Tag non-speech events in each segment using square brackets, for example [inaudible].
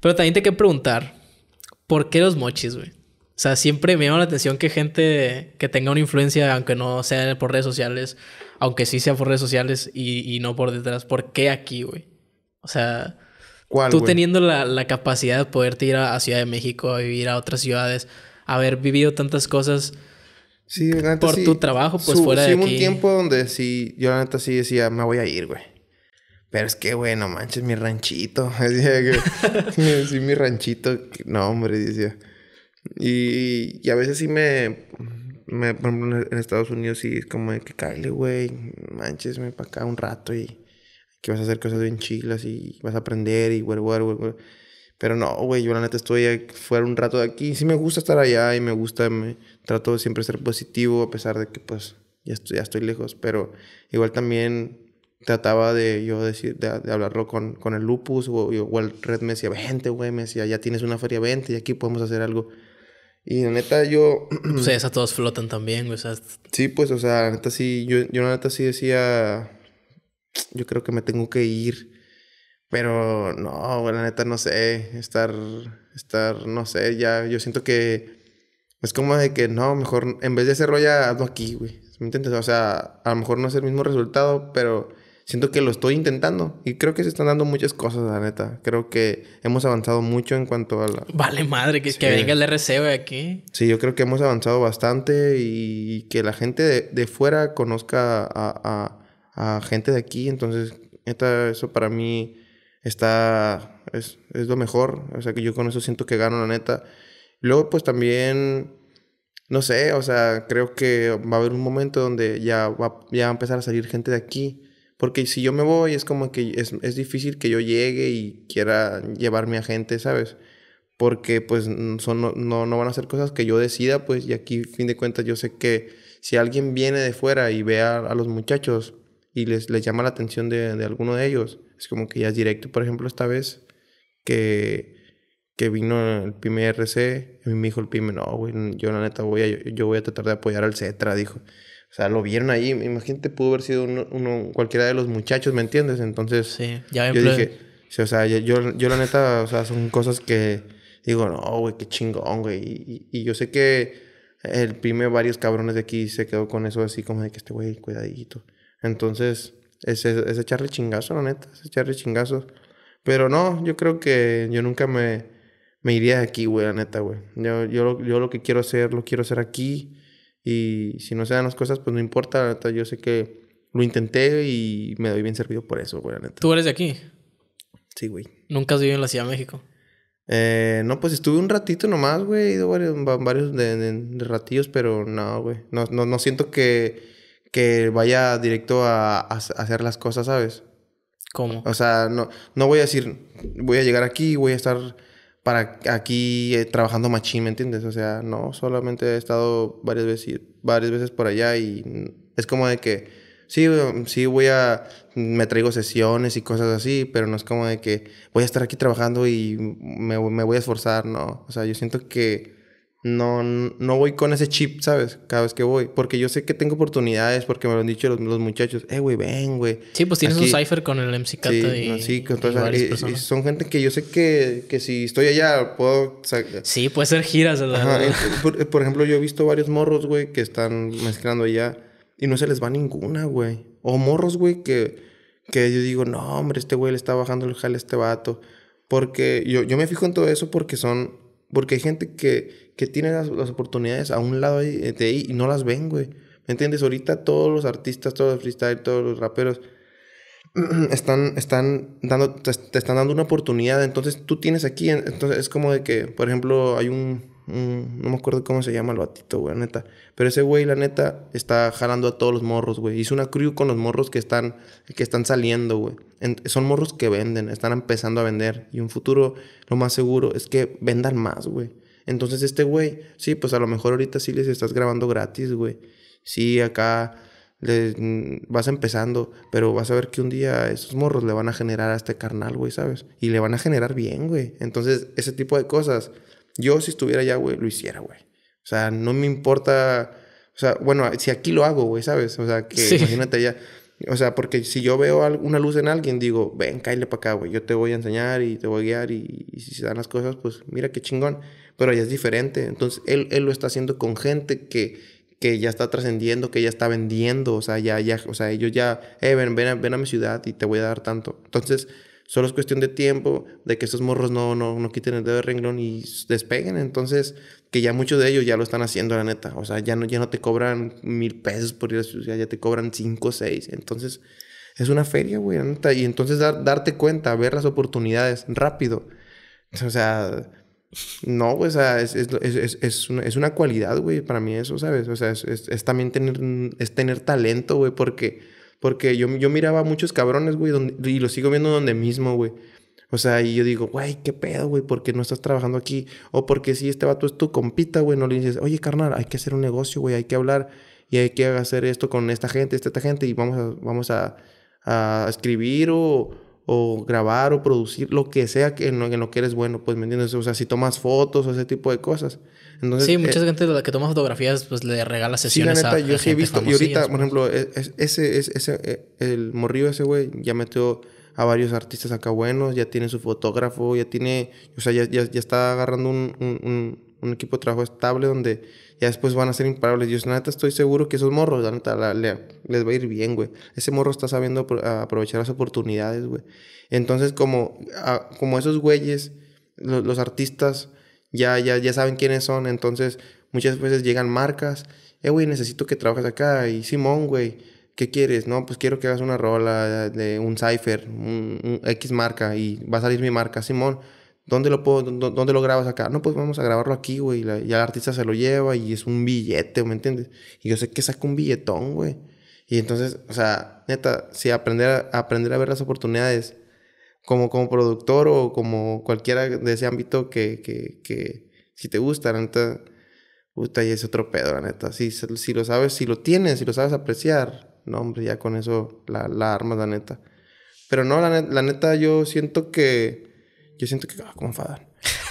Pero también te quiero preguntar, ¿por qué los mochis, güey? O sea, siempre me llama la atención que gente que tenga una influencia, aunque no sea por redes sociales, aunque sí sea por redes sociales y, no por detrás, ¿por qué aquí, güey? O sea, tú teniendo la, capacidad de poderte ir a, Ciudad de México, a vivir a otras ciudades, haber vivido tantas cosas por tu trabajo, pues fuera de aquí. Sí, un tiempo donde sí, yo la neta sí decía, me voy a ir, güey. Pero es que, güey, no manches, mi ranchito. [laughs] decía que... sí, mi ranchito. No, hombre, decía. Y, a veces sí me, me, Por ejemplo, en Estados Unidos sí es como de que, cállate, güey, manches, me para acá un rato y que vas a hacer cosas bien chilas y vas a aprender y güey, güey, güey. Pero no, güey, yo la neta estoy fuera un rato de aquí. Sí me gusta estar allá y me gusta, me trato de siempre ser positivo a pesar de que, pues, ya estoy, ya estoy lejos. Pero igual también trataba de yo decir, de, hablarlo con, con, el lupus o, el red me decía, vente, güey, me decía, ya tienes una feria, vente y aquí podemos hacer algo. Y la neta yo... o sea, [clears throat] pues esas todas flotan también, güey. sí, pues, o sea, la neta sí, yo, yo la neta sí decía, yo creo que me tengo que ir. Pero no, güey, la neta no sé, estar, estar, no sé, ya, yo siento que es como de que no, mejor en vez de hacerlo ya hazlo aquí, güey. ¿Me entiendes? O sea, a lo mejor no es el mismo resultado, pero siento que lo estoy intentando y creo que se están dando muchas cosas, la neta. Creo que hemos avanzado mucho en cuanto a la... Vale madre, que, que venga el RC, aquí. Sí, yo creo que hemos avanzado bastante y que la gente de, fuera conozca a, gente de aquí, entonces, eso para mí está... Es, lo mejor, o sea que yo con eso siento que gano, la neta. Luego, pues también... No sé, o sea, creo que va a haber un momento donde ya va, ya va a empezar a salir gente de aquí porque si yo me voy, es como que es, difícil que yo llegue y quiera llevarme a gente, ¿sabes? Porque pues son, no, no, van a ser cosas que yo decida, pues, y aquí, fin de cuentas, yo sé que si alguien viene de fuera y ve a, los muchachos y les, les llama la atención de, alguno de ellos, es como que ya es directo, por ejemplo, esta vez que, que vino el PYME RC, me dijo el PYME, no, güey, yo la neta voy a, voy a tratar de apoyar al CETRA, dijo. O sea, lo vieron ahí. Imagínate, pudo haber sido uno, cualquiera de los muchachos, ¿me entiendes? Entonces, yo dije, o sea, yo, la neta, o sea, son cosas que digo, no, güey, qué chingón, güey. Y, yo sé que el prime varios cabrones de aquí se quedó con eso así como de que este güey, cuidadito. Entonces, Es echarle chingazo, la neta, ese echarle chingazo. Pero no, yo creo que yo nunca me, me iría de aquí, güey, la neta, güey. Yo, yo lo que quiero hacer, lo quiero hacer aquí. Y si no se dan las cosas, pues no importa, neta. Yo sé que lo intenté y me doy bien servido por eso, güey, la neta. ¿Tú eres de aquí? Sí, güey. ¿Nunca has vivido en la Ciudad de México? Eh, no, pues estuve un ratito nomás, güey. He ido varios, varios de, ratillos, pero no, güey. No, no, no siento que, que vaya directo a, a, hacer las cosas, ¿sabes? ¿Cómo? O sea, no, no voy a decir, voy a llegar aquí, voy a estar para aquí eh, trabajando machín, ¿me entiendes? O sea, no, solamente he estado varias veces, varias veces por allá y es como de que, sí, sí voy a, me traigo sesiones y cosas así, pero no es como de que voy a estar aquí trabajando y me, me voy a esforzar, no. O sea, yo siento que no, voy con ese chip, ¿sabes? Cada vez que voy. Porque yo sé que tengo oportunidades, porque me lo han dicho los, muchachos. Eh, güey, ven, güey. Sí, pues tienes un cipher con el MC sí, y, con todas son gente que yo sé que, que si estoy allá puedo... Sí, puede ser giras. ¿verdad? Por, ejemplo, yo he visto varios morros, güey, que están mezclando allá. Y no se les va ninguna, güey. O morros, güey, que, que yo digo... No, hombre, este güey le está bajando el jale a este vato. Porque yo, yo me fijo en todo eso porque son porque hay gente que, tiene las, oportunidades a un lado eh, de ahí y no las ven, güey. ¿Me entiendes? Ahorita todos los artistas, todos los freestyle, todos los raperos [clears throat] están, están dando, te están dando una oportunidad. Entonces tú tienes aquí, entonces es como de que, por ejemplo, hay un, Mm, no me acuerdo cómo se llama el batito, güey, neta. Pero ese güey, la neta, está jalando a todos los morros, güey. Hizo una crew con los morros que están, que están saliendo, güey. son morros que venden, están empezando a vender. Y un futuro, lo más seguro, es que vendan más, güey. Entonces este güey, sí, pues a lo mejor ahorita sí les estás grabando gratis, güey. Sí, acá mm, vas empezando, pero vas a ver que un día esos morros le van a generar a este carnal, güey, ¿sabes? Y le van a generar bien, güey. Entonces, ese tipo de cosas yo si estuviera allá, güey, lo hiciera, güey. O sea, no me importa... O sea, bueno, si aquí lo hago, güey, ¿sabes? O sea, que imagínate ya... O sea, porque si yo veo una luz en alguien, digo, ven, cállate para acá, güey. Yo te voy a enseñar y te voy a guiar. Y, si se dan las cosas, pues mira qué chingón. Pero ya es diferente. Entonces, él, lo está haciendo con gente que, que ya está trascendiendo, que ya está vendiendo. O sea, ya, ya, o sea, ellos ya, eh, ven, ven a mi ciudad y te voy a dar tanto. Entonces, solo es cuestión de tiempo, de que esos morros no, no, no quiten el dedo de renglón y despeguen. Entonces, que ya muchos de ellos ya lo están haciendo, la neta. O sea, ya no, ya no te cobran mil pesos por ir a ciudad, ya te cobran cinco o seis. Entonces, es una feria, güey, la neta. Y entonces darte cuenta, ver las oportunidades rápido. O sea, no, o es, una, es cualidad, güey, para mí eso, ¿sabes? O sea, es, también tener, es tener talento, güey, porque porque yo, yo miraba a muchos cabrones, güey, y lo sigo viendo donde mismo, güey. O sea, y yo digo, güey, qué pedo, güey, porque no estás trabajando aquí. O porque si este vato es tu compita, güey, no le dices, oye, carnal, hay que hacer un negocio, güey, hay que hablar y hay que hacer esto con esta gente, esta, esta gente, y vamos vamos a escribir o, o grabar o producir lo que sea que en lo, que eres bueno, pues, ¿me entiendes? O sea, si tomas fotos o ese tipo de cosas. Entonces, sí, eh, mucha gente de la que toma fotografías, pues, le regala sesiones sí, yo sí he visto, y ahorita, por ejemplo, e, ese, es, ese, eh, el morrillo ese güey ya metió a varios artistas acá buenos, ya tiene su fotógrafo, ya tiene, o sea, ya, ya, ya está agarrando un un equipo de trabajo estable donde ya después van a ser imparables. Yo, estoy seguro que esos morros, la les va a ir bien, güey. Ese morro está sabiendo aprovechar las oportunidades, güey. Entonces, como, como esos güeyes, los, artistas, ya, ya, ya saben quiénes son, entonces muchas veces llegan marcas, eh, güey, necesito que trabajes acá, y Simón, güey, ¿qué quieres? No, pues quiero que hagas una rola de un cipher, un X marca, y va a salir mi marca, Simón ¿Dónde lo, puedo, ¿Dónde lo grabas acá? No, pues vamos a grabarlo aquí, güey. Ya el artista se lo lleva y es un billete, ¿me entiendes? Y yo sé que saca un billetón, güey. Y entonces, o sea, neta, si aprender a, aprender a ver las oportunidades como, como productor o como cualquiera de ese ámbito que, que, si te gusta, la neta, puta, y es otro pedo, la neta. Si, si lo sabes, si lo tienes, si lo sabes apreciar, no, hombre, ya con eso la, arma armas, la neta. Pero no, la neta, yo siento que yo siento que ah, como enfadar.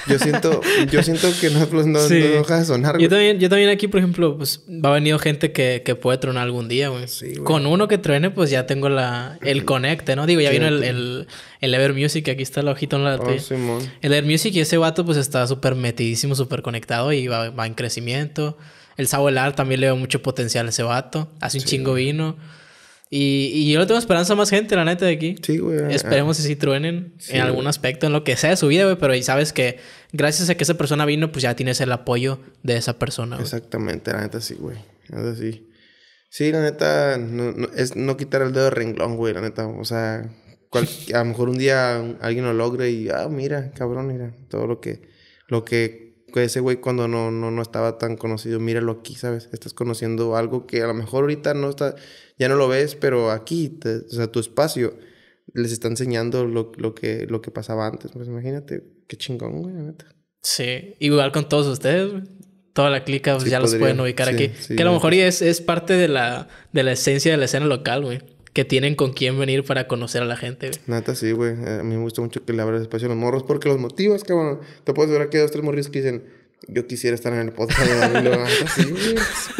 Yo siento, yo siento que no, pues, no, no deja de sonar. Yo también, yo también aquí, por ejemplo, pues va a venir gente que, que puede tronar algún día, Con uno que truene, pues ya tengo la, el conecte, ¿no? Digo, ya vino el, el, Ever Music, aquí está el ojito en la oh, El Ever Music y ese vato, pues está súper metidísimo, súper conectado y va, en crecimiento. El Sabolar también le da mucho potencial a ese vato. Hace un chingo vino. Y, y, yo le tengo esperanza a más gente, la neta, de aquí. Sí, güey. Esperemos que sí truenen en algún aspecto, en lo que sea de su vida, güey. Pero ahí sabes que gracias a que esa persona vino, pues ya tienes el apoyo de esa persona, Exactamente, la neta sí, güey. Es así. Sí, la neta, no, es no quitar el dedo de renglón, güey, la neta. O sea, [laughs] a lo mejor un día alguien lo logre y, ah, mira, cabrón, mira, todo lo que, lo que, ese güey cuando no, no, no estaba tan conocido, míralo aquí, ¿sabes? Estás conociendo algo que a lo mejor ahorita no está, ya no lo ves, pero aquí, o sea, tu espacio, les está enseñando lo, lo, que, lo que pasaba antes. Pues imagínate, qué chingón, güey, neta. Sí, igual con todos ustedes, güey. Toda la clica, pues ya los pueden ubicar aquí. que a lo mejor es, es parte de la, de la esencia de la escena local, güey que tienen con quién venir para conocer a la gente. Güey. Nata, sí, güey. A mí me gusta mucho que le el espacio a los morros porque los motivas, cabrón. Te puedes ver aquí dos, tres morrillos que dicen, yo quisiera estar en el podcast de Danilo [laughs] Sí,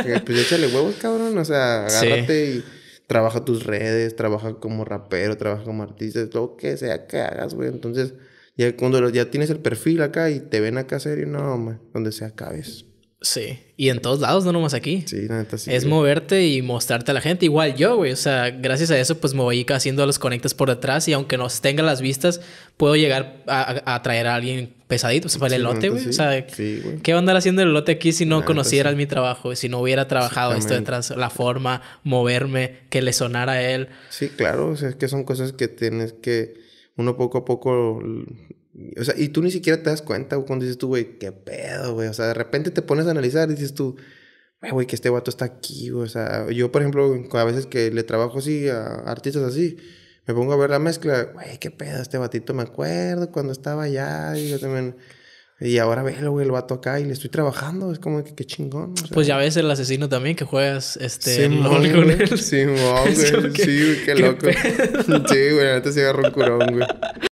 pues, pues échale huevos, cabrón. O sea, agárrate y trabaja tus redes, trabaja como rapero, trabaja como artista, lo que sea que hagas, güey. Entonces, ya cuando ya tienes el perfil acá y te ven acá Y no, man, donde sea cabes. Sí, y en todos lados, no nomás aquí. Sí, la neta sí. Es moverte y mostrarte a la gente. Igual yo, güey, o sea, gracias a eso, pues me voy haciendo los conectas por detrás y aunque no tenga las vistas, puedo llegar a, traer a a alguien pesadito, o pues, sea, para el elote, güey. O sea, ¿qué va a andar haciendo el lote aquí si no conociera conocieras mi trabajo? Si no hubiera trabajado esto detrás, la forma, moverme, que le sonara a él. Sí, claro, o sea, es que son cosas que tienes que. Uno poco a poco o sea, y tú ni siquiera te das cuenta cuando dices tú, güey, qué pedo, güey. O sea, de repente te pones a analizar y dices tú, güey, que este vato está aquí, güey. O sea, yo, por ejemplo, a veces que le trabajo así a artistas así, me pongo a ver la mezcla, güey, qué pedo, este vatito me acuerdo cuando estaba allá y yo también... Y ahora velo, güey, el vato acá y le estoy trabajando. Es como que qué chingón. Pues ya ves el asesino también que juegas este con él. [laughs] güey. Sí, güey, qué, loco. [laughs] Sí, güey, ahorita se agarró un curón, güey.